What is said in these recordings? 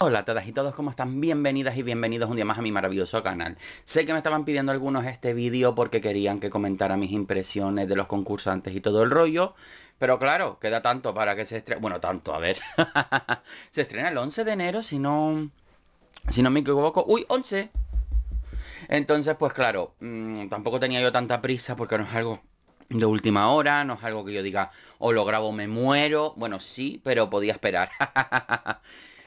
Hola a todas y todos, ¿cómo están? Bienvenidas y bienvenidos un día más a mi maravilloso canal. Sé que me estaban pidiendo algunos este vídeo porque querían que comentara mis impresiones de los concursantes y todo el rollo. Pero claro, queda tanto para que se estrene... Bueno, tanto, a ver. se estrena el 11 de enero, si no... Si no me equivoco... ¡Uy, 11! Entonces, pues claro, mm, tampoco tenía yo tanta prisa porque no es algo de última hora, no es algo que yo diga, o oh, lo grabo, me muero. Bueno, sí, pero podía esperar.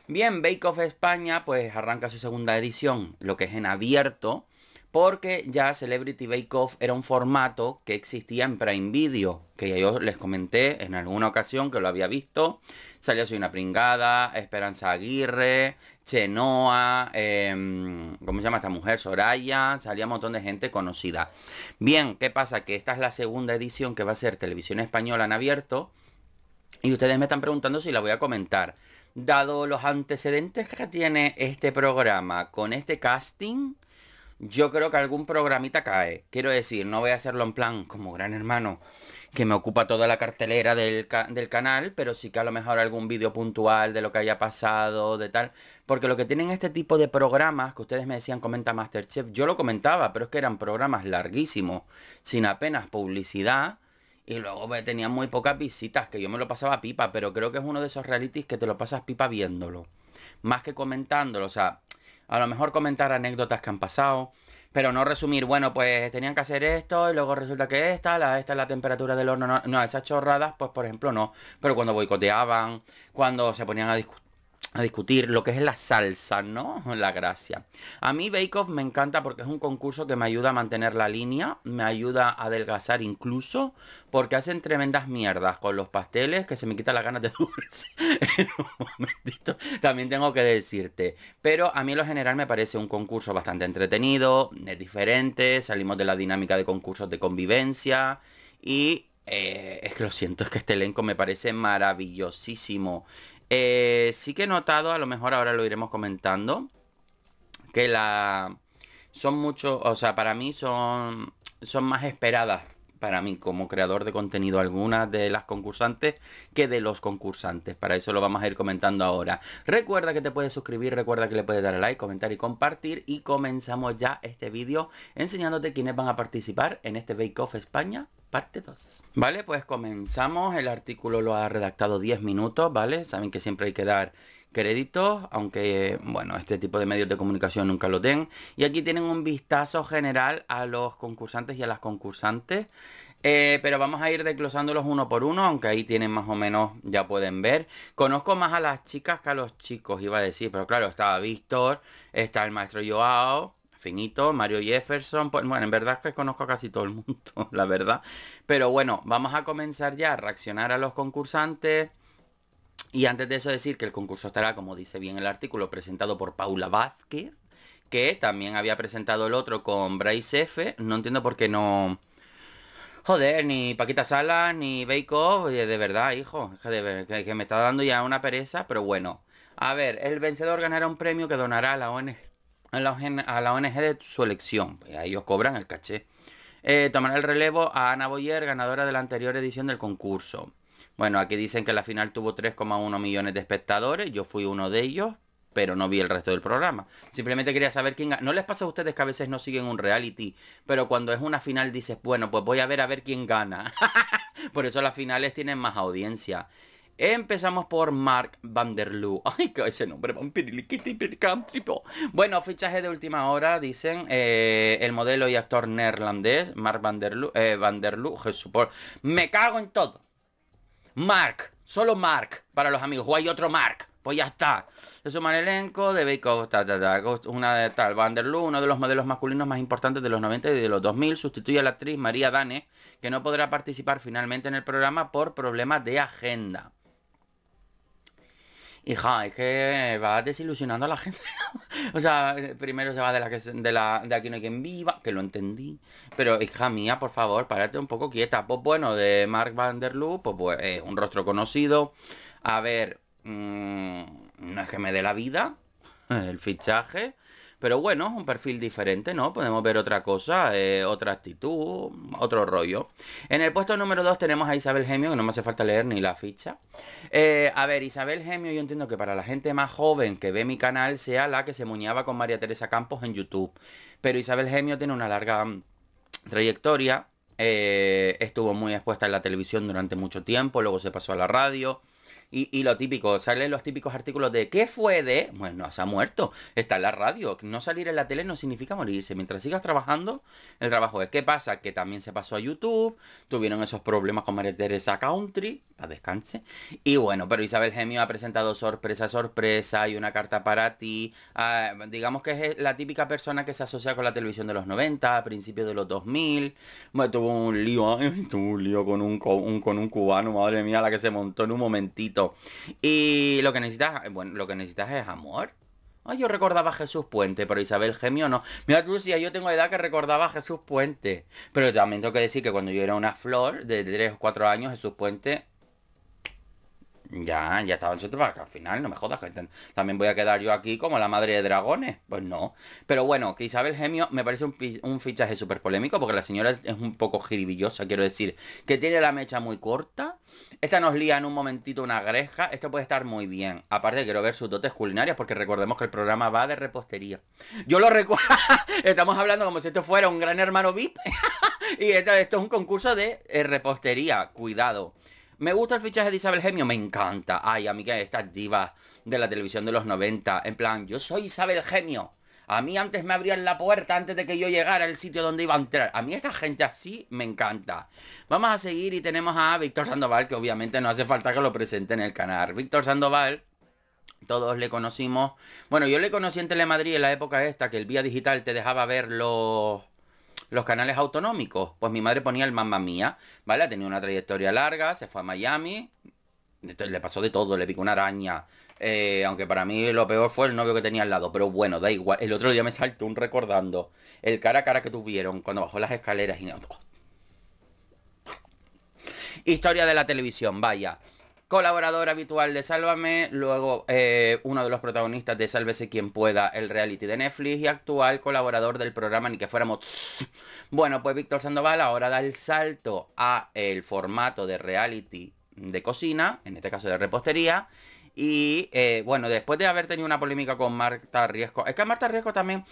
Bien, Bake Off España pues arranca su segunda edición, lo que es en abierto, porque ya Celebrity Bake Off era un formato que existía en Prime Video, que yo les comenté en alguna ocasión que lo había visto. Salió Soy una pringada, Esperanza Aguirre, Chenoa, em, ¿cómo se llama esta mujer? Soraya, salía un montón de gente conocida. Bien, ¿qué pasa? Que esta es la segunda edición que va a ser Televisión Española en abierto. Y ustedes me están preguntando si la voy a comentar dado los antecedentes que tiene este programa con este casting, yo creo que algún programita cae. Quiero decir, no voy a hacerlo en plan como gran hermano que me ocupa toda la cartelera del, canal, pero sí que a lo mejor algún vídeo puntual de lo que haya pasado, de tal. Porque lo que tienen este tipo de programas, que ustedes me decían, comenta Masterchef, yo lo comentaba, pero es que eran programas larguísimos, sin apenas publicidad y luego tenían muy pocas visitas, que yo me lo pasaba pipa, pero creo que es uno de esos realities que te lo pasas pipa viéndolo. Más que comentándolo, o sea, a lo mejor comentar anécdotas que han pasado, pero no resumir, bueno, pues tenían que hacer esto y luego resulta que esta, la, esta es la temperatura del horno. No, no, esas chorradas, pues por ejemplo no. Pero cuando boicoteaban, cuando se ponían a discutir a discutir lo que es la salsa, ¿no? La gracia. A mí Bake Off me encanta porque es un concurso que me ayuda a mantener la línea, me ayuda a adelgazar incluso, porque hacen tremendas mierdas con los pasteles que se me quita la ganas de dulce. en un momentito, también tengo que decirte. Pero a mí en lo general me parece un concurso bastante entretenido, es diferente, salimos de la dinámica de concursos de convivencia y eh, es que lo siento, es que este elenco me parece maravillosísimo. Eh, sí que he notado, a lo mejor ahora lo iremos comentando, que la... Son muchos, o sea, para mí son, son más esperadas para mí como creador de contenido algunas de las concursantes que de los concursantes. Para eso lo vamos a ir comentando ahora. Recuerda que te puedes suscribir, recuerda que le puedes dar a like, comentar y compartir. Y comenzamos ya este vídeo enseñándote quiénes van a participar en este Bake Off España parte 2. Vale, pues comenzamos. El artículo lo ha redactado 10 minutos, ¿vale? Saben que siempre hay que dar créditos, aunque, bueno, este tipo de medios de comunicación nunca lo den. Y aquí tienen un vistazo general a los concursantes y a las concursantes. Eh, pero vamos a ir desglosándolos uno por uno, aunque ahí tienen más o menos, ya pueden ver. Conozco más a las chicas que a los chicos, iba a decir, pero claro, estaba Víctor, está el maestro Joao, Mario Jefferson, pues bueno, en verdad es que conozco a casi todo el mundo, la verdad. Pero bueno, vamos a comenzar ya a reaccionar a los concursantes. Y antes de eso decir que el concurso estará, como dice bien el artículo, presentado por Paula Vázquez, que también había presentado el otro con Bryce F. No entiendo por qué no... Joder, ni Paquita Sala, ni Bake Off, de verdad, hijo, que, me está dando ya una pereza, pero bueno. A ver, el vencedor ganará un premio que donará a la ONG a la, ONG de su elección. Pues, ellos cobran el caché. Eh, tomará el relevo a Ana Boyer, ganadora de la anterior edición del concurso. Bueno, aquí dicen que la final tuvo 3,1 millones de espectadores. Yo fui uno de ellos, pero no vi el resto del programa. Simplemente quería saber quién... No les pasa a ustedes que a veces no siguen un reality, pero cuando es una final dices, bueno, pues voy a ver a ver quién gana. Por eso las finales tienen más audiencia. Empezamos por Mark Vanderloo. Ay, que ese nombre. Bueno, fichaje de última hora, dicen. Eh, el modelo y actor neerlandés, Mark Vanderloo. Eh, Vanderloo, Jesús. Por... Me cago en todo. Mark. Solo Mark para los amigos. O hay otro Mark. Pues ya está. Eso es elenco de Bake una de tal. Vanderloo, uno de los modelos masculinos más importantes de los 90 y de los 2000, sustituye a la actriz María Dane, que no podrá participar finalmente en el programa por problemas de agenda. Hija, es que va desilusionando a la gente. o sea, primero se va de la de aquí no hay quien viva, que lo entendí. Pero hija mía, por favor, párate un poco quieta. Pues bueno, de Mark Van der Loop, pues, pues es un rostro conocido. A ver, mm, no es que me dé la vida, el fichaje. Pero bueno, es un perfil diferente, ¿no? Podemos ver otra cosa, eh, otra actitud, otro rollo. En el puesto número 2 tenemos a Isabel Gemio, que no me hace falta leer ni la ficha. Eh, a ver, Isabel Gemio, yo entiendo que para la gente más joven que ve mi canal sea la que se muñaba con María Teresa Campos en YouTube. Pero Isabel Gemio tiene una larga mm, trayectoria. Eh, estuvo muy expuesta en la televisión durante mucho tiempo, luego se pasó a la radio. Y, lo típico, salen los típicos artículos de ¿qué fue de? Bueno, se ha muerto, está en la radio. No salir en la tele no significa morirse. Mientras sigas trabajando, el trabajo es. ¿Qué pasa? Que también se pasó a YouTube, tuvieron esos problemas con María Teresa Country, a descanse. Y bueno, pero Isabel Gemio ha presentado sorpresa, sorpresa, y una carta para ti. Ah, digamos que es eh, la típica persona que se asocia con la televisión de los 90, a principios de los 2000. Bueno, tuvo un lío, tuvo un lío con un, con un cubano, madre mía, la que se montó en un momentito y lo que necesitas, eh, bueno, lo que necesitas es amor. Ay, yo recordaba Jesús Puente, pero Isabel Gemio no. Mira Lucía, yo tengo edad que recordaba Jesús Puente. Pero también tengo que decir que cuando yo era una flor de 3 o 4 años, Jesús Puente ya, ya estaba en para que al final, no me jodas, también voy a quedar yo aquí como la madre de dragones. Pues no. Pero bueno, que Isabel Gemio me parece un, fichaje súper polémico porque la señora es un poco giribillosa quiero decir, que tiene la mecha muy corta. Esta nos lía en un momentito una greja. Esto puede estar muy bien. Aparte quiero ver sus dotes culinarias porque recordemos que el programa va de repostería. Yo lo recuerdo. Estamos hablando como si esto fuera un gran hermano VIP. y esto, es un concurso de eh, repostería. Cuidado. Me gusta el fichaje de Isabel Gemio, me encanta. Ay, a amiga, estas divas de la televisión de los 90. En plan, yo soy Isabel Gemio. A mí antes me abrían la puerta antes de que yo llegara al sitio donde iba a entrar. A mí esta gente así me encanta. Vamos a seguir y tenemos a Víctor Sandoval, que obviamente no hace falta que lo presente en el canal. Víctor Sandoval, todos le conocimos. Bueno, yo le conocí en Telemadrid en la época esta, que el Vía Digital te dejaba ver los los canales autonómicos. Pues mi madre ponía el mamma mía, ¿vale? Ha tenido una trayectoria larga, se fue a Miami, le pasó de todo, le picó una araña. Eh, aunque para mí lo peor fue el novio que tenía al lado, pero bueno, da igual. El otro día me saltó un recordando el cara a cara que tuvieron cuando bajó las escaleras y... Historia de la televisión, vaya colaborador habitual de Sálvame, luego eh, uno de los protagonistas de Sálvese quien pueda, el reality de Netflix y actual colaborador del programa Ni que fuéramos... Bueno, pues Víctor Sandoval ahora da el salto a el formato de reality de cocina, en este caso de repostería, y eh, bueno, después de haber tenido una polémica con Marta Riesco, es que Marta Riesco también...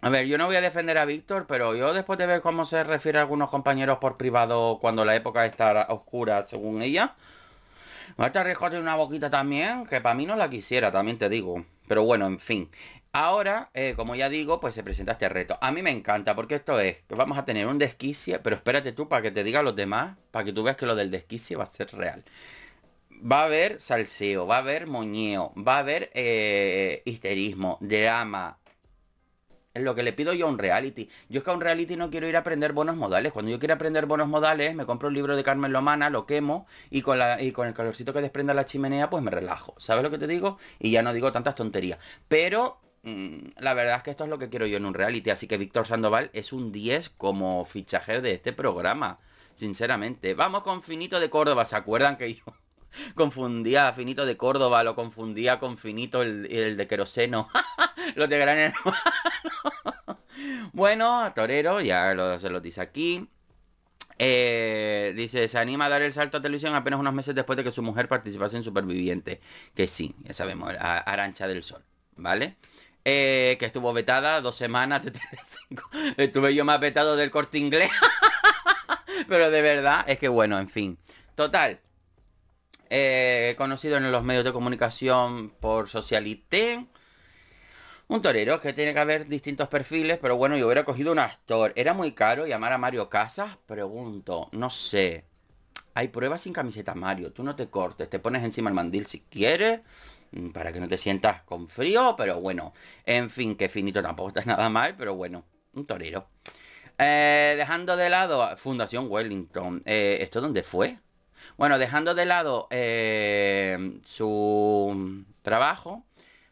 A ver, yo no voy a defender a Víctor, pero yo después de ver cómo se refiere a algunos compañeros por privado cuando la época está oscura, según ella, Marta, estar tiene una boquita también, que para mí no la quisiera, también te digo. Pero bueno, en fin. Ahora, eh, como ya digo, pues se presenta este reto. A mí me encanta, porque esto es, que vamos a tener un desquicie, pero espérate tú para que te diga los demás, para que tú veas que lo del desquicie va a ser real. Va a haber salseo, va a haber moñeo, va a haber eh, histerismo, drama, es lo que le pido yo a un reality. Yo es que a un reality no quiero ir a aprender bonos modales. Cuando yo quiero aprender bonos modales, me compro un libro de Carmen Lomana, lo quemo y con, y con el calorcito que desprenda la chimenea, pues me relajo. ¿Sabes lo que te digo? Y ya no digo tantas tonterías. Pero mm, la verdad es que esto es lo que quiero yo en un reality. Así que Víctor Sandoval es un 10 como fichaje de este programa. Sinceramente. Vamos con Finito de Córdoba. ¿Se acuerdan que yo confundía Finito de Córdoba, lo confundía con Finito el, de Queroseno. los de Gran bueno, a Torero, ya se lo dice aquí. Eh, dice, se anima a dar el salto a televisión apenas unos meses después de que su mujer participase en Superviviente. Que sí, ya sabemos, Arancha del Sol, ¿vale? Eh, que estuvo vetada dos semanas Estuve yo más vetado del corte inglés. Pero de verdad, es que bueno, en fin. Total, eh, conocido en los medios de comunicación por socialité. Un torero que tiene que haber distintos perfiles, pero bueno, yo hubiera cogido un actor. Era muy caro llamar a Mario Casas, pregunto, no sé. Hay pruebas sin camiseta, Mario. Tú no te cortes, te pones encima el mandil si quieres, mm, para que no te sientas con frío, pero bueno. En fin, que finito tampoco está nada mal, pero bueno, un torero. Eh, dejando de lado Fundación Wellington, eh, ¿esto dónde fue? Bueno, dejando de lado eh, su trabajo,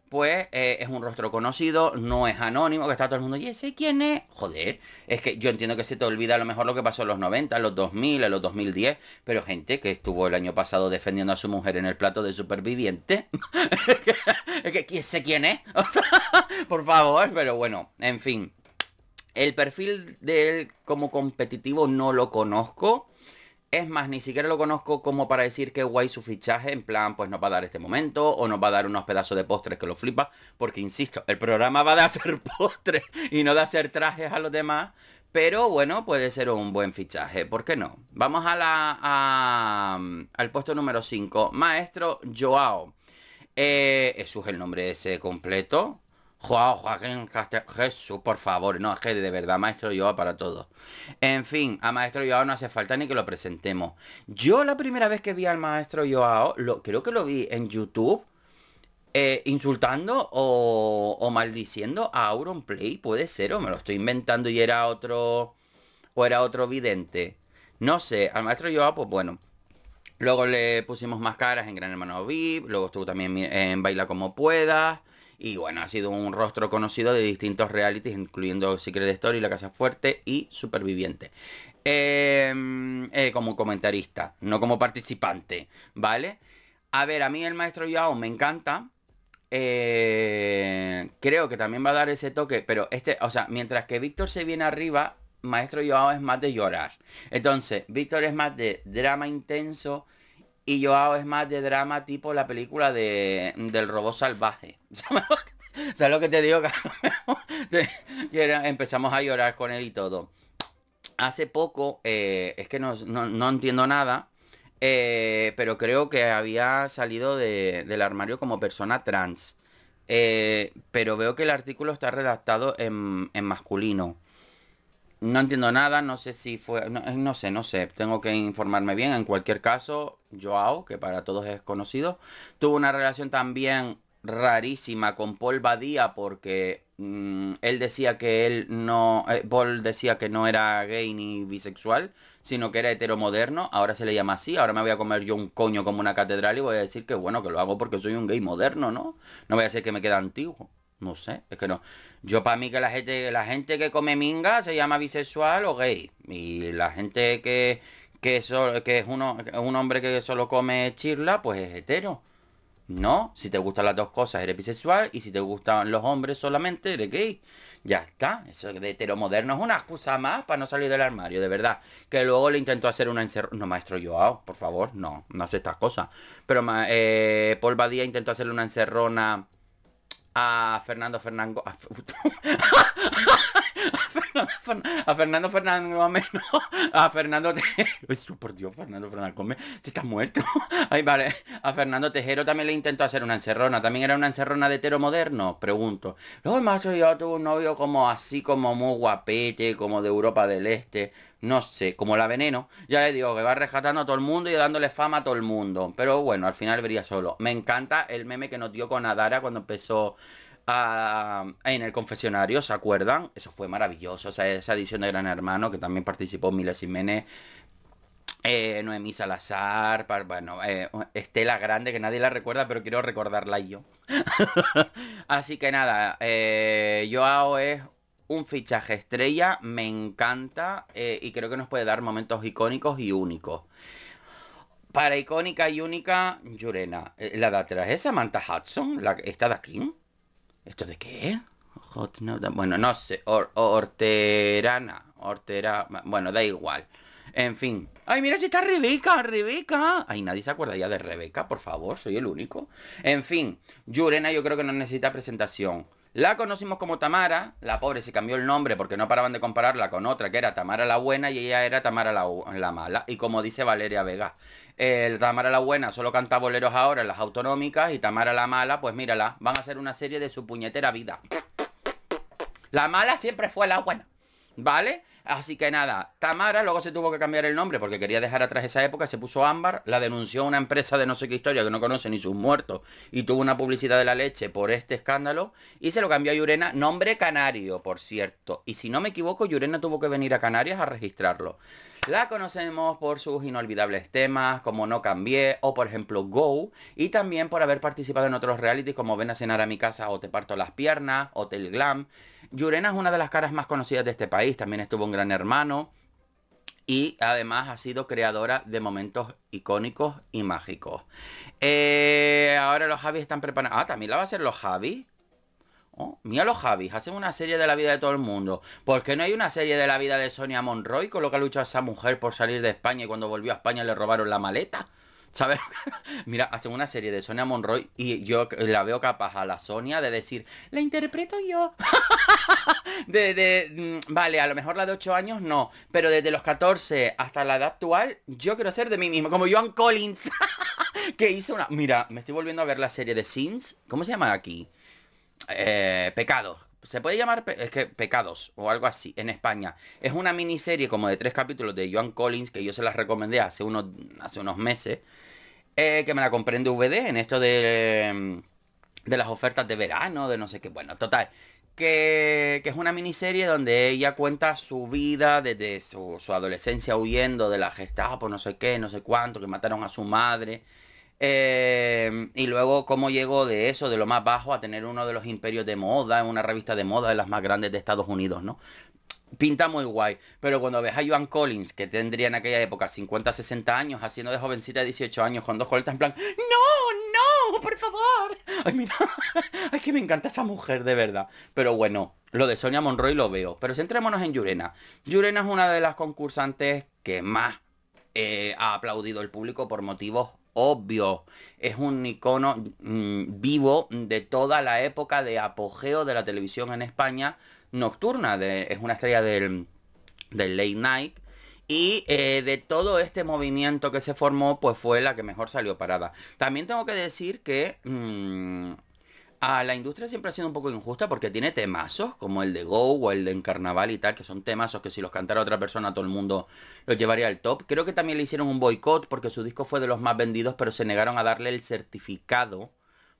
pues eh, es un rostro conocido, no es anónimo, que está todo el mundo, y sé quién es, joder, es que yo entiendo que se te olvida a lo mejor lo que pasó en los 90, en los 2000, en los 2010, pero gente que estuvo el año pasado defendiendo a su mujer en el plato de superviviente, es que, sé quién es, por favor, pero bueno, en fin, el perfil de él como competitivo no lo conozco, es más, ni siquiera lo conozco como para decir que guay su fichaje, en plan, pues nos va a dar este momento, o nos va a dar unos pedazos de postres que lo flipa, porque insisto, el programa va de hacer postres y no de hacer trajes a los demás, pero bueno, puede ser un buen fichaje, ¿por qué no? Vamos a la, al puesto número 5, Maestro Joao. Eh, eso es el nombre ese completo. Joao, Joaquín Jesús, por favor. No, es de verdad, maestro Joao para todo. En fin, a maestro Joao no hace falta ni que lo presentemos. Yo la primera vez que vi al maestro Joao, lo, creo que lo vi en YouTube, eh, insultando o, maldiciendo a Auron Play, puede ser, o me lo estoy inventando y era otro, o era otro vidente. No sé, al maestro Joao, pues bueno. Luego le pusimos más caras en Gran Hermano VIP, luego estuvo también en Baila Como Puedas. Y bueno, ha sido un rostro conocido de distintos realities, incluyendo Secret Story, La Casa Fuerte y Superviviente. Em, eh, como comentarista, no como participante, ¿vale? A ver, a mí el maestro Yao me encanta. Eh, creo que también va a dar ese toque, pero este, o sea, mientras que Víctor se viene arriba, maestro Yao es más de llorar. Entonces, Víctor es más de drama intenso, y hago es más de drama tipo la película de, del robot salvaje. ¿Sabes lo que te digo? Empezamos a llorar con él y todo. Hace poco, eh, es que no, entiendo nada, eh, pero creo que había salido del armario como persona trans. Eh, pero veo que el artículo está redactado en, en masculino. No entiendo nada, no sé si fue, eh, no, sé, no sé, tengo que informarme bien. En cualquier caso, Joao, que para todos es conocido, tuvo una relación también rarísima con Paul Badía porque mm, él decía que él no, eh, Paul decía que no era gay ni bisexual, sino que era heteromoderno, ahora se le llama así, ahora me voy a comer yo un coño como una catedral y voy a decir que bueno, que lo hago porque soy un gay moderno, ¿no? No voy a decir que me queda antiguo, no sé, es que no. Yo para mí que la gente, la gente que come minga se llama bisexual o gay. Y la gente que, que, que es uno, un hombre que solo come chirla, pues es hetero. No, si te gustan las dos cosas eres bisexual y si te gustan los hombres solamente eres gay. Ya está, eso de moderno es una excusa más para no salir del armario, de verdad. Que luego le intentó hacer una encerrona. No, maestro Joao, ah, por favor, no, no hace estas cosas. Pero eh, Paul intentó hacerle una encerrona a Fernando Fernando a, Fernando Fernando a Fernando Tejero por Dios Fernando Fernando come si estás muerto ay vale a Fernando Tejero también le intentó hacer una encerrona también era una encerrona de tero moderno pregunto luego macho yo tuve un novio como así como muy guapete como de Europa del Este no sé, como la veneno, ya le digo que va rescatando a todo el mundo y dándole fama a todo el mundo. Pero bueno, al final vería solo. Me encanta el meme que nos dio con Adara cuando empezó en el confesionario, ¿se acuerdan? Eso fue maravilloso, o sea, esa edición de Gran Hermano que también participó Miles Jiménez. Eh, Noemí Salazar, bueno, eh, Estela Grande, que nadie la recuerda, pero quiero recordarla yo. Así que nada, yo eh, Joao es un fichaje estrella, me encanta eh, y creo que nos puede dar momentos icónicos y únicos. Para icónica y única, Yurena. Eh, la de atrás es Samantha Hudson, la, esta de aquí. ¿Esto de qué? bueno, no sé, Orterana, Ortera, bueno, da igual. En fin. ¡Ay, mira si está Rebeca! ¡Rebeca! Ay, nadie se acuerda ya de Rebeca, por favor, soy el único. En fin, Yurena yo creo que no necesita presentación. La conocimos como Tamara, la pobre se cambió el nombre porque no paraban de compararla con otra que era Tamara la Buena y ella era Tamara la, Mala. Y como dice Valeria Vega, el Tamara la Buena solo canta boleros ahora en las autonómicas y Tamara la Mala, pues mírala, van a hacer una serie de su puñetera vida. La mala siempre fue la buena. ¿Vale? Así que nada, Tamara luego se tuvo que cambiar el nombre porque quería dejar atrás esa época, se puso Ámbar, la denunció una empresa de no sé qué historia que no conoce ni sus muertos y tuvo una publicidad de la leche por este escándalo y se lo cambió a Yurena, nombre canario, por cierto. Y si no me equivoco, Yurena tuvo que venir a Canarias a registrarlo. La conocemos por sus inolvidables temas como No Cambié o por ejemplo Go y también por haber participado en otros realities como Ven a cenar a mi casa o Te parto las piernas, Hotel Glam. Yurena es una de las caras más conocidas de este país, también estuvo un gran hermano y además ha sido creadora de momentos icónicos y mágicos. Eh, ahora los Javi están preparados. Ah, también la va a hacer los Javis mira los Javis, hacen una serie de la vida de todo el mundo. ¿Por qué no hay una serie de la vida de Sonia Monroy con lo que ha esa mujer por salir de España y cuando volvió a España le robaron la maleta? ¿Sabes? Mira, hacen una serie de Sonia Monroy y yo la veo capaz a la Sonia de decir, la interpreto yo. de, mm, vale, a lo mejor la de 8 años no, pero desde los 14 hasta la edad actual, yo quiero ser de mí mismo, como Joan Collins, que hizo una... Mira, me estoy volviendo a ver la serie de Sims. ¿Cómo se llama aquí? Eh, Pecados. Se puede llamar es que Pecados o algo así en España. Es una miniserie como de tres capítulos de Joan Collins que yo se las recomendé hace unos, hace unos meses. Eh, que me la compré en DVD en esto de, de las ofertas de verano, de no sé qué. Bueno, total. Que, que, es una miniserie donde ella cuenta su vida desde su, su, adolescencia huyendo de la Gestapo, no sé qué, no sé cuánto, que mataron a su madre, Em, y luego cómo llegó de eso, de lo más bajo, a tener uno de los imperios de moda, en una revista de moda de las más grandes de Estados Unidos, ¿no? Pinta muy guay, pero cuando ves a Joan Collins, que tendría en aquella época 50, 60 años, haciendo de jovencita de 18 años, con dos coletas en plan, ¡No, no, por favor! Ay, mira, ay, que me encanta esa mujer, de verdad. Pero bueno, lo de Sonia Monroy lo veo, pero centrémonos en Yurena. Yurena es una de las concursantes que más eh, ha aplaudido el público por motivos obvio. Es un icono mm, vivo de toda la época de apogeo de la televisión en España nocturna. De, es una estrella del, del late night. Y eh, de todo este movimiento que se formó, pues fue la que mejor salió parada. También tengo que decir que... Mm, a la industria siempre ha sido un poco injusta porque tiene temazos como el de Go o el de En Carnaval y tal, que son temazos que si los cantara otra persona todo el mundo los llevaría al top. Creo que también le hicieron un boicot porque su disco fue de los más vendidos, pero se negaron a darle el certificado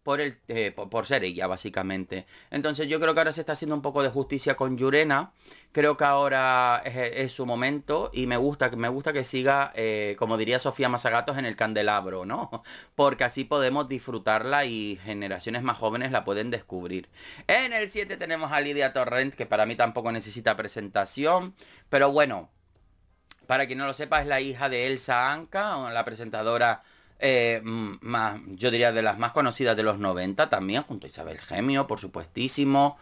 por, el, eh, por, ser ella, básicamente. Entonces yo creo que ahora se está haciendo un poco de justicia con Yurena. Creo que ahora es, su momento y me gusta, me gusta que siga, eh, como diría Sofía Mazagatos, en el candelabro, ¿no? Porque así podemos disfrutarla y generaciones más jóvenes la pueden descubrir. En el 7 tenemos a Lidia Torrent, que para mí tampoco necesita presentación, pero bueno. Para quien no lo sepa, es la hija de Elsa Anka, la presentadora eh, más, yo diría de las más conocidas de los 90 también, junto a Isabel Gemio, por supuestísimo.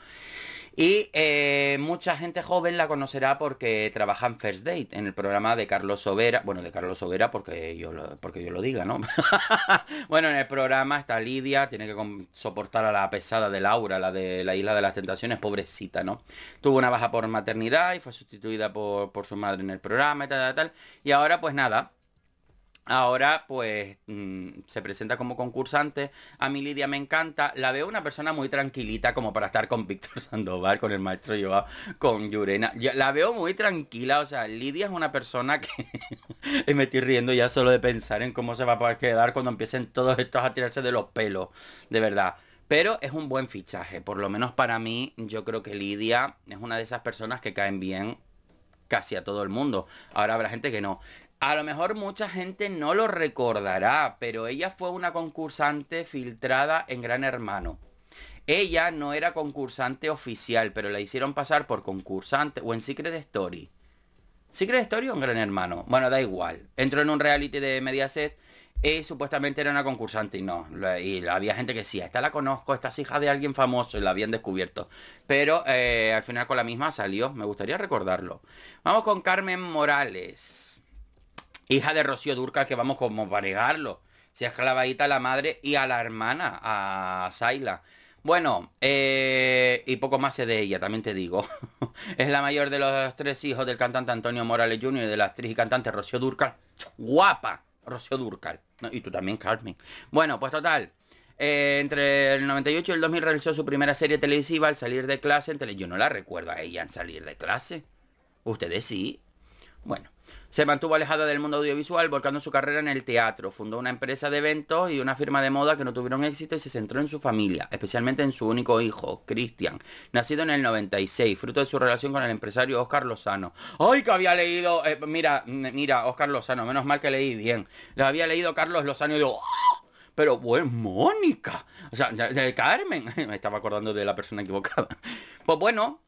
Y eh, mucha gente joven la conocerá porque trabaja en First Date, en el programa de Carlos Sobera. Bueno, de Carlos Sobera porque yo lo, porque yo lo diga, ¿no? bueno, en el programa está Lidia, tiene que soportar a la pesada de Laura, la de la Isla de las Tentaciones, pobrecita, ¿no? Tuvo una baja por maternidad y fue sustituida por, por su madre en el programa y tal, tal. Y ahora, pues nada, Ahora pues mm, se presenta como concursante. A mí Lidia me encanta. La veo una persona muy tranquilita como para estar con Víctor Sandoval, con el maestro Joao, con Yurena. la veo muy tranquila. O sea, Lidia es una persona que me estoy riendo ya solo de pensar en cómo se va a poder quedar cuando empiecen todos estos a tirarse de los pelos. De verdad. Pero es un buen fichaje. Por lo menos para mí yo creo que Lidia es una de esas personas que caen bien casi a todo el mundo. Ahora habrá gente que no. A lo mejor mucha gente no lo recordará, pero ella fue una concursante filtrada en Gran Hermano. Ella no era concursante oficial, pero la hicieron pasar por concursante o en Secret Story. ¿Secret Story o en Gran Hermano? Bueno, da igual. Entró en un reality de Mediaset y supuestamente era una concursante y no. Y había gente que sí, esta la conozco, esta es hija de alguien famoso y la habían descubierto. Pero eh, al final con la misma salió, me gustaría recordarlo. Vamos con Carmen Morales hija de Rocío Durcal, que vamos como para negarlo. Se esclavadita a la madre y a la hermana, a Saila. Bueno, eh, y poco más de ella, también te digo. es la mayor de los tres hijos del cantante Antonio Morales Jr. y de la actriz y cantante Rocío Durcal. Guapa, Rocío Durcal. y tú también, Carmen. Bueno, pues total. Eh, entre el 98 y el 2000 realizó su primera serie televisiva al salir de clase Yo no la recuerdo a ella al salir de clase. Ustedes sí. Bueno. Se mantuvo alejada del mundo audiovisual, volcando su carrera en el teatro. Fundó una empresa de eventos y una firma de moda que no tuvieron éxito y se centró en su familia, especialmente en su único hijo, Cristian, nacido en el 96, fruto de su relación con el empresario Oscar Lozano. ¡Ay, que había leído! Eh, mira, mira, Oscar Lozano, menos mal que leí bien. Lo había leído Carlos Lozano y digo... ¡Ah!". Pero, pues, Mónica. O sea, de Carmen. Me estaba acordando de la persona equivocada. Pues bueno,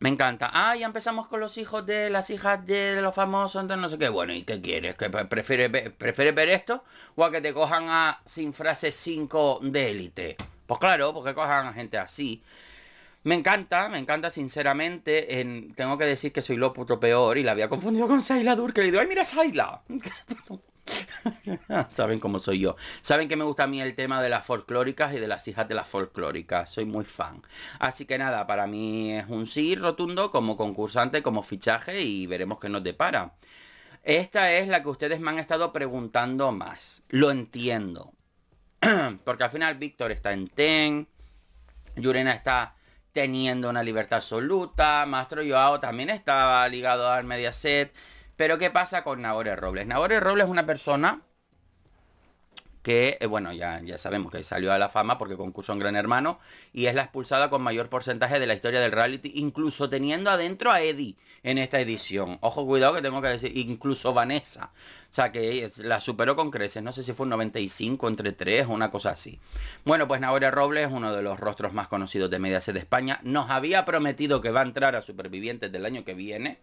me encanta. Ah, ya empezamos con los hijos de las hijas de los famosos, entonces no sé qué. Bueno, ¿y qué quieres? ¿Que prefieres, ver, esto? ¿O a que te cojan a sin frase 5 de élite? Pues claro, porque cojan a gente así. Me encanta, me encanta sinceramente. tengo que decir que soy lo puto peor y la había confundido con Saila Dur, le digo, ¡ay, mira Saila! Saben cómo soy yo. Saben que me gusta a mí el tema de las folclóricas y de las hijas de las folclóricas. Soy muy fan. Así que nada, para mí es un sí rotundo como concursante, como fichaje y veremos qué nos depara. Esta es la que ustedes me han estado preguntando más. Lo entiendo. Porque al final Víctor está en TEN. Yurena está teniendo una libertad absoluta. Mastro Joao también está ligado al Mediaset. Pero ¿qué pasa con Nahore Robles? Nahore Robles es una persona que, eh, bueno, ya, ya sabemos que salió a la fama porque concursó en Gran Hermano y es la expulsada con mayor porcentaje de la historia del reality, incluso teniendo adentro a Eddie en esta edición. Ojo, cuidado que tengo que decir, incluso Vanessa. O sea, que la superó con creces, no sé si fue un 95 entre 3 o una cosa así. Bueno, pues Nahore Robles es uno de los rostros más conocidos de Mediaset de España. Nos había prometido que va a entrar a Supervivientes del año que viene.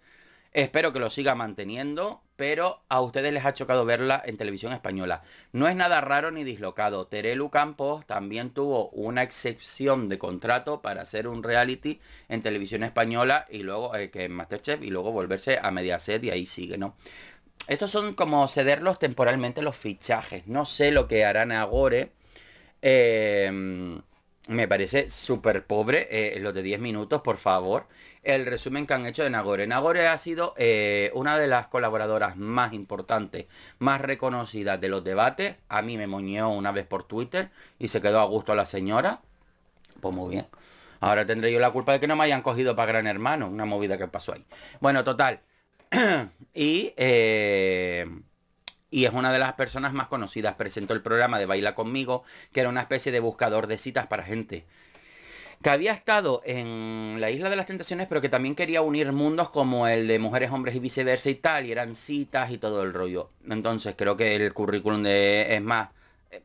Espero que lo siga manteniendo, pero a ustedes les ha chocado verla en televisión española. No es nada raro ni dislocado. Terelu Campos también tuvo una excepción de contrato para hacer un reality en televisión española y luego eh, que en Masterchef y luego volverse a Mediaset y ahí sigue, ¿no? Estos son como cederlos temporalmente los fichajes. No sé lo que harán Agore. Eh, me parece súper pobre los eh, lo de 10 minutos, por favor. El resumen que han hecho de Nagore. Nagore ha sido eh, una de las colaboradoras más importantes, más reconocidas de los debates. A mí me moñó una vez por Twitter y se quedó a gusto la señora. Pues muy bien. Ahora tendré yo la culpa de que no me hayan cogido para Gran Hermano, una movida que pasó ahí. Bueno, total. y... Eh, y es una de las personas más conocidas. Presentó el programa de Baila conmigo, que era una especie de buscador de citas para gente que había estado en la Isla de las Tentaciones, pero que también quería unir mundos como el de mujeres, hombres y viceversa y tal, y eran citas y todo el rollo. Entonces creo que el currículum es más,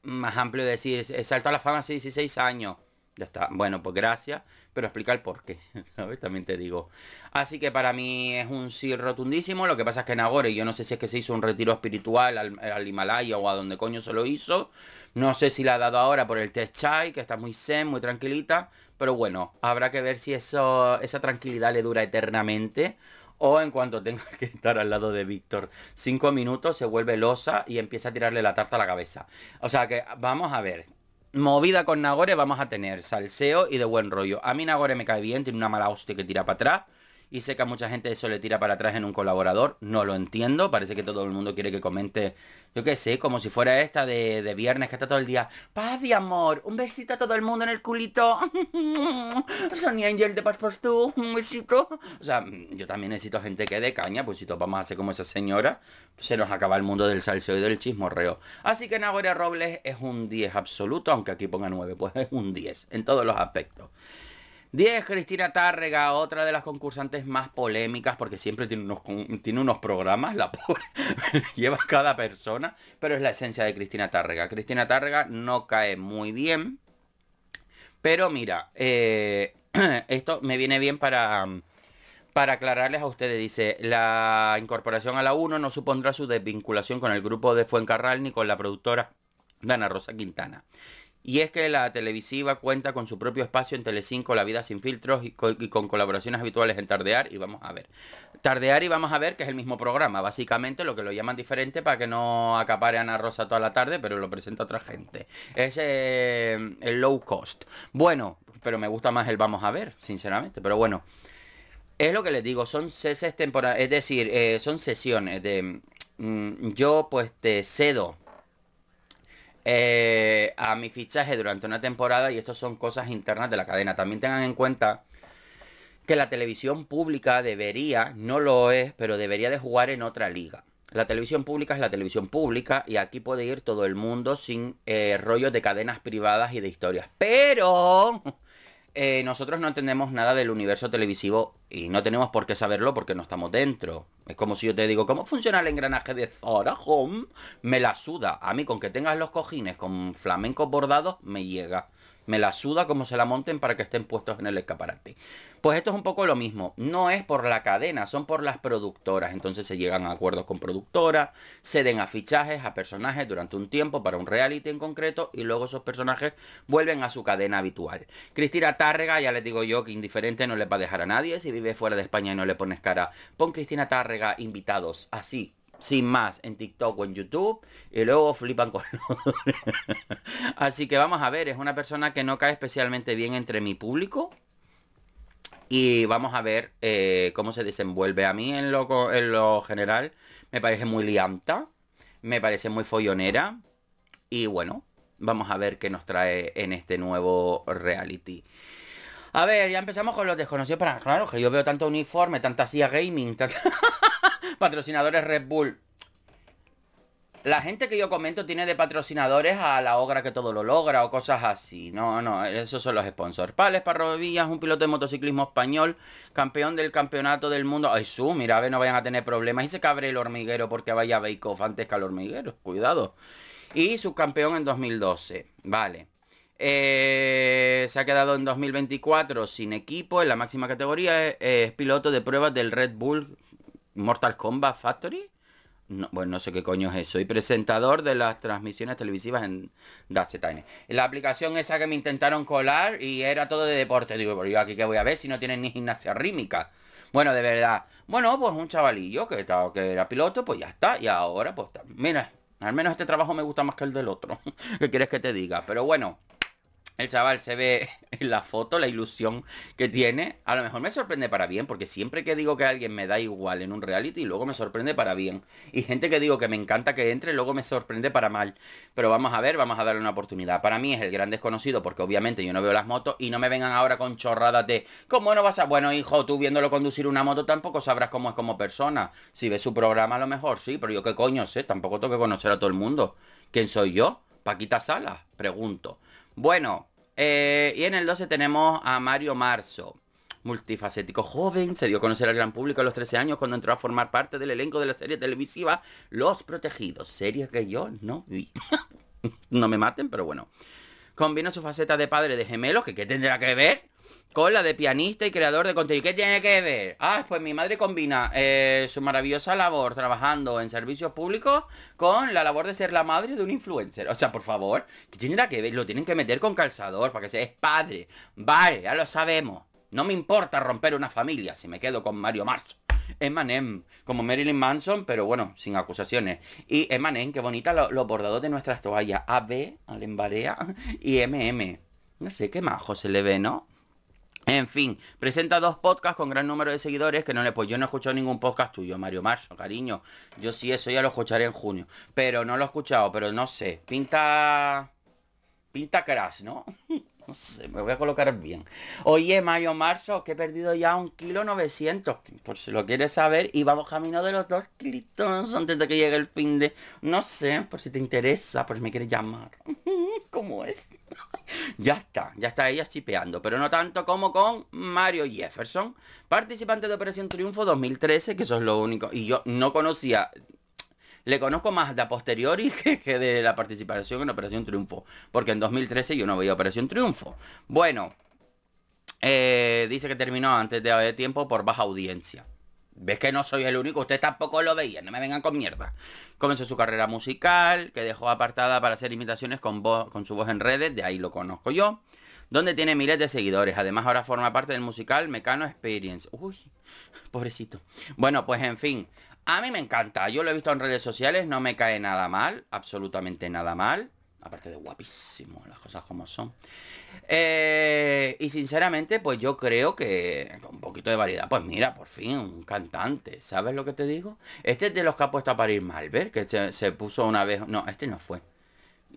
más amplio, decir, salto a la fama hace 16 años, ya está. Bueno, pues gracias. Pero explicar el por qué. ¿Sabes? También te digo. Así que para mí es un sí rotundísimo. Lo que pasa es que Nagore, yo no sé si es que se hizo un retiro espiritual al, Himalaya o a donde coño se lo hizo. No sé si la ha dado ahora por el test chai, que está muy zen, muy tranquilita. Pero bueno, habrá que ver si eso, esa tranquilidad le dura eternamente o en cuanto tenga que estar al lado de Víctor. Cinco minutos se vuelve losa y empieza a tirarle la tarta a la cabeza. O sea que vamos a ver movida con Nagore vamos a tener, salseo y de buen rollo. A mí Nagore me cae bien, tiene una mala hostia que tira para atrás y sé que a mucha gente eso le tira para atrás en un colaborador, no lo entiendo, parece que todo el mundo quiere que comente, yo qué sé, como si fuera esta de, viernes que está todo el día, paz y amor, un besito a todo el mundo en el culito, Sony Angel de Paz pues un besito, o sea, yo también necesito gente que dé caña, pues si todos vamos a hacer como esa señora, se nos acaba el mundo del salseo y del chismorreo, así que Nagore Robles es un 10 absoluto, aunque aquí ponga 9, pues es un 10, en todos los aspectos. 10. Cristina Tárrega, otra de las concursantes más polémicas, porque siempre tiene unos, programas, la pobre, lleva cada persona, pero es la esencia de Cristina Tárrega. Cristina Tárrega no cae muy bien, pero mira, eh, esto me viene bien para, um, para aclararles a ustedes. Dice, la incorporación a la 1 no supondrá su desvinculación con el grupo de Fuencarral ni con la productora Dana Rosa Quintana. Y es que la televisiva cuenta con su propio espacio en Telecinco, La Vida Sin Filtros, y con, colaboraciones habituales en Tardear y Vamos a Ver. Tardear y Vamos a Ver, que es el mismo programa, básicamente lo que lo llaman diferente para que no acapare Ana Rosa toda la tarde, pero lo presenta otra gente. Es eh, el low cost. Bueno, pero me gusta más el Vamos a Ver, sinceramente, pero bueno. Es lo que les digo, son ceses temporales, es decir, eh, son sesiones de... Mm, yo pues te cedo eh, a mi fichaje durante una temporada y esto son cosas internas de la cadena. También tengan en cuenta que la televisión pública debería, no lo es, pero debería de jugar en otra liga. La televisión pública es la televisión pública y aquí puede ir todo el mundo sin eh, rollos de cadenas privadas y de historias. Pero eh, nosotros no entendemos nada del universo televisivo y no tenemos por qué saberlo porque no estamos dentro. Es como si yo te digo, ¿cómo funciona el engranaje de Zora Home? Me la suda. A mí con que tengas los cojines con flamencos bordados, me llega. Me la suda como se la monten para que estén puestos en el escaparate. Pues esto es un poco lo mismo. No es por la cadena, son por las productoras. Entonces se llegan a acuerdos con productoras, se a fichajes, a personajes durante un tiempo para un reality en concreto y luego esos personajes vuelven a su cadena habitual. Cristina Tárrega, ya les digo yo que indiferente no le va a dejar a nadie. Si vive fuera de España y no le pones cara, pon Cristina Tárrega invitados así sin más en TikTok o en YouTube y luego flipan con Así que vamos a ver, es una persona que no cae especialmente bien entre mi público y vamos a ver eh, cómo se desenvuelve. A mí en lo, en lo general me parece muy lianta, me parece muy follonera y bueno, vamos a ver qué nos trae en este nuevo reality. A ver, ya empezamos con los desconocidos para... Claro, que yo veo tanto uniforme, tanta silla gaming, Patrocinadores Red Bull. La gente que yo comento tiene de patrocinadores a la obra que todo lo logra o cosas así. No, no, esos son los sponsors. Pales Villas un piloto de motociclismo español, campeón del campeonato del mundo. Ay, su, mira, a ver, no vayan a tener problemas. Y se cabre el hormiguero porque vaya Bake Off antes que al hormiguero. Cuidado. Y subcampeón en 2012. Vale. Eh, se ha quedado en 2024 sin equipo en la máxima categoría. es piloto de pruebas del Red Bull Mortal Kombat Factory. No, bueno, no sé qué coño es eso. Y presentador de las transmisiones televisivas en Dazetaine. La aplicación esa que me intentaron colar y era todo de deporte. Digo, pero yo aquí qué voy a ver si no tienen ni gimnasia rítmica. Bueno, de verdad. Bueno, pues un chavalillo que, estaba, que era piloto, pues ya está. Y ahora, pues, mira, al menos este trabajo me gusta más que el del otro. ¿Qué quieres que te diga? Pero bueno, el chaval se ve en la foto, la ilusión que tiene. A lo mejor me sorprende para bien, porque siempre que digo que alguien me da igual en un reality, luego me sorprende para bien. Y gente que digo que me encanta que entre, luego me sorprende para mal. Pero vamos a ver, vamos a darle una oportunidad. Para mí es el gran desconocido, porque obviamente yo no veo las motos y no me vengan ahora con chorradas de, ¿cómo no vas a... Bueno, hijo, tú viéndolo conducir una moto tampoco sabrás cómo es como persona. Si ves su programa a lo mejor sí, pero yo qué coño sé, tampoco tengo que conocer a todo el mundo. ¿Quién soy yo? Paquita Sala? pregunto. Bueno, eh, y en el 12 tenemos a Mario Marzo. Multifacético joven, se dio a conocer al gran público a los 13 años cuando entró a formar parte del elenco de la serie televisiva Los Protegidos, serie que yo no vi. no me maten, pero bueno. Combina su faceta de padre de gemelos, que qué tendrá que ver, con la de pianista y creador de contenido. ¿Qué tiene que ver? Ah, pues mi madre combina eh, su maravillosa labor trabajando en servicios públicos con la labor de ser la madre de un influencer. O sea, por favor, ¿qué tiene que ver? Lo tienen que meter con calzador para que sea es padre. Vale, ya lo sabemos. No me importa romper una familia si me quedo con Mario Mars. Emanem, como Marilyn Manson, pero bueno, sin acusaciones. Y Emanem, qué bonita los bordados de nuestras toallas. AB, Alembarea y MM. No sé, qué majo se le ve, ¿no? En fin, presenta dos podcasts con gran número de seguidores que no le pues yo no he escuchado ningún podcast tuyo, Mario Marzo, cariño. Yo sí eso ya lo escucharé en junio, pero no lo he escuchado, pero no sé, pinta pinta crash, ¿no? No sé, me voy a colocar bien. Oye, mayo, marzo, que he perdido ya un kilo 900. Por si lo quieres saber. Y vamos camino de los dos kilitos antes de que llegue el fin de... No sé, por si te interesa, por si me quieres llamar. ¿Cómo es? ya está, ya está ella chipeando. Pero no tanto como con Mario Jefferson. Participante de Operación Triunfo 2013, que eso es lo único. Y yo no conocía le conozco más de a posteriori que, de la participación en Operación Triunfo, porque en 2013 yo no veía Operación Triunfo. Bueno, eh, dice que terminó antes de tiempo por baja audiencia. Ves que no soy el único, usted tampoco lo veía, no me vengan con mierda. Comenzó su carrera musical, que dejó apartada para hacer imitaciones con, con su voz en redes, de ahí lo conozco yo, donde tiene miles de seguidores. Además ahora forma parte del musical Mecano Experience. Uy, pobrecito. Bueno, pues en fin, a mí me encanta, yo lo he visto en redes sociales, no me cae nada mal, absolutamente nada mal. Aparte de guapísimo, las cosas como son. Eh, y sinceramente, pues yo creo que con un poquito de variedad, pues mira, por fin, un cantante, ¿sabes lo que te digo? Este es de los que ha puesto a parir Malver, que se puso una vez... No, este no fue.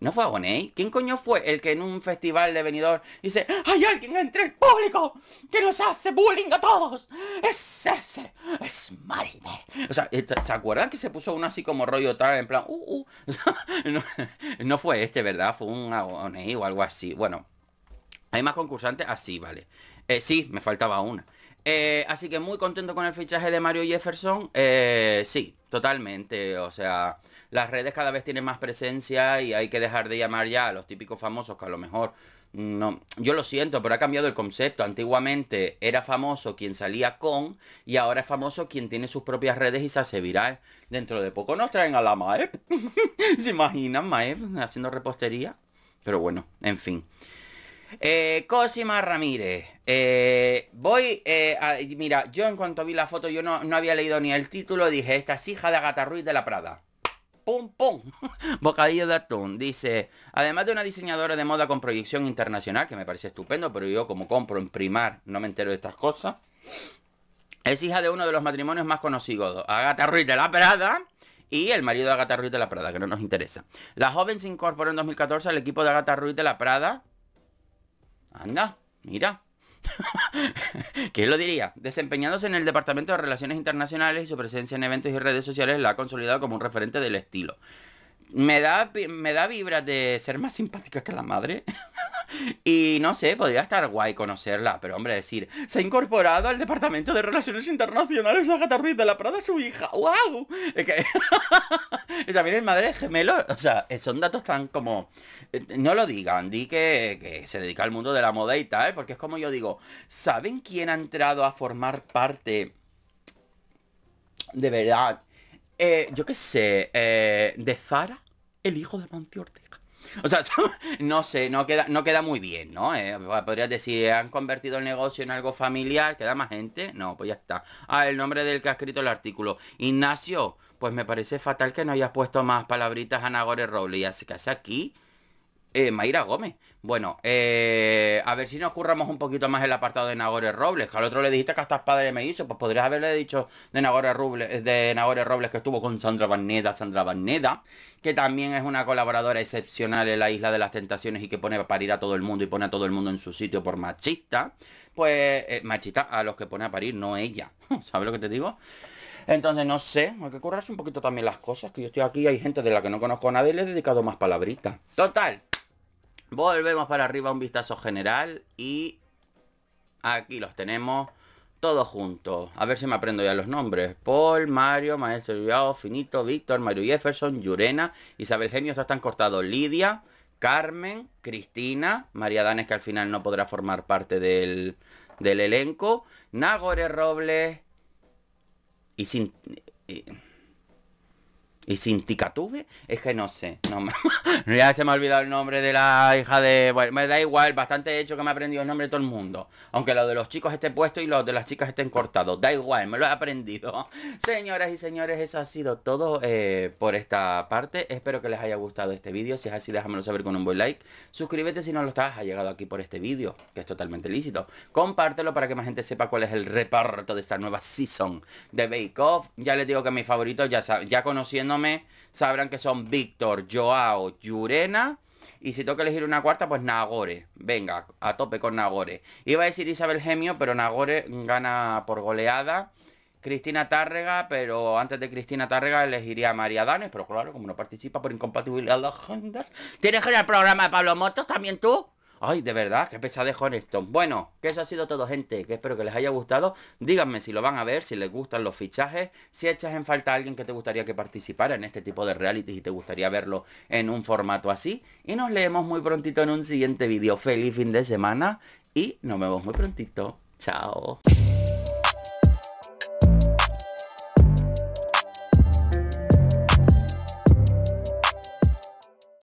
No fue Agonei? ¿Quién coño fue el que en un festival de venidor dice, hay alguien entre el público que nos hace bullying a todos? Es ese, es Mariner. O sea, ¿se acuerdan que se puso uno así como rollo tal, en plan, uh, uh? no, fue este, ¿verdad? Fue un Agonei o algo así. Bueno, hay más concursantes así, vale. Eh, sí, me faltaba una. Eh, así que muy contento con el fichaje de Mario Jefferson. Eh, sí, totalmente. O sea, las redes cada vez tienen más presencia y hay que dejar de llamar ya a los típicos famosos que a lo mejor mm, no, yo lo siento, pero ha cambiado el concepto. Antiguamente era famoso quien salía con y ahora es famoso quien tiene sus propias redes y se hace viral. Dentro de poco nos traen a la Maep. ¿Se imaginan Maep haciendo repostería? Pero bueno, en fin. Eh, Cosima Ramírez. Eh, voy, eh, a, mira, yo en cuanto vi la foto, yo no, no había leído ni el título, dije, esta es hija de Agatha Ruiz de la Prada. ¡Pum, pum! Bocadillo de atún. Dice, además de una diseñadora de moda con proyección internacional, que me parece estupendo, pero yo como compro en primar no me entero de estas cosas. Es hija de uno de los matrimonios más conocidos, Agatha Ruiz de la Prada y el marido de Agatha Ruiz de la Prada, que no nos interesa. La joven se incorporó en 2014 al equipo de Agatha Ruiz de la Prada. Anda, mira, que lo diría? Desempeñándose en el Departamento de Relaciones Internacionales y su presencia en eventos y redes sociales la ha consolidado como un referente del estilo me da, me da vibras de ser más simpática que la madre. y no sé, podría estar guay conocerla, pero hombre, decir, se ha incorporado al Departamento de Relaciones Internacionales de Agatha Ruiz de la Prada, su hija. ¡Wow! Es que... También es madre gemelo. O sea, eh, son datos tan como... Eh, no lo digan, di que, que se dedica al mundo de la moda y tal, porque es como yo digo, ¿saben quién ha entrado a formar parte de verdad eh, yo qué sé, eh, de Zara, el hijo de Monti Ortega. O sea, no sé, no queda, no queda muy bien, ¿no? Eh, podrías decir, han convertido el negocio en algo familiar, queda más gente. No, pues ya está. Ah, el nombre del que ha escrito el artículo. Ignacio, pues me parece fatal que no hayas puesto más palabritas a Nagore Robles. Así que hace aquí Mayra Gómez. Bueno, eh, a ver si nos curramos un poquito más el apartado de Nagore Robles, que al otro le dijiste que hasta padre me hizo, pues podrías haberle dicho de Nagore Robles, eh, de Nagore Robles que estuvo con Sandra Barneda, Sandra Barneda, que también es una colaboradora excepcional en la Isla de las Tentaciones y que pone a parir a todo el mundo y pone a todo el mundo en su sitio por machista, pues eh, machista a los que pone a parir, no ella, ¿sabes lo que te digo? Entonces, no sé, hay que currarse un poquito también las cosas, que yo estoy aquí, hay gente de la que no conozco a nadie y le he dedicado más palabritas. Total, Volvemos para arriba un vistazo general y aquí los tenemos todos juntos. A ver si me aprendo ya los nombres. Paul, Mario, Maestro Yuyao, Finito, Víctor, Mario Jefferson, Yurena, Isabel Genio, estos están cortados. Lidia, Carmen, Cristina, María Danes que al final no podrá formar parte del, elenco, Nagore Robles y sin... Y sin ticatube... es que no sé, no me, ya se me ha olvidado el nombre de la hija de... Bueno, me da igual, bastante hecho que me ha aprendido el nombre de todo el mundo. Aunque lo de los chicos esté puesto y lo de las chicas estén cortados, da igual, me lo he aprendido. Señoras y señores, eso ha sido todo eh, por esta parte. Espero que les haya gustado este vídeo, si es así déjamelo saber con un buen like. Suscríbete si no lo estás, ha llegado aquí por este vídeo, que es totalmente lícito. Compártelo para que más gente sepa cuál es el reparto de esta nueva season de Bake Off. Ya les digo que mi favorito, ya, ya conociendo sabrán que son Víctor, Joao, Yurena. Y si tengo que elegir una cuarta, pues Nagore. Venga, a tope con Nagore. Iba a decir Isabel Gemio, pero Nagore gana por goleada. Cristina Tárrega, pero antes de Cristina Tárrega elegiría a María Danes, pero claro, como no participa por incompatibilidad de agendas. ¿Tienes que ir al programa de Pablo Motos también tú? Ay, de verdad, qué pesadejo esto. Bueno, que eso ha sido todo, gente. Que espero que les haya gustado. Díganme si lo van a ver, si les gustan los fichajes, si echas en falta a alguien que te gustaría que participara en este tipo de reality y te gustaría verlo en un formato así. Y nos leemos muy prontito en un siguiente vídeo. Feliz fin de semana y nos vemos muy prontito. Chao.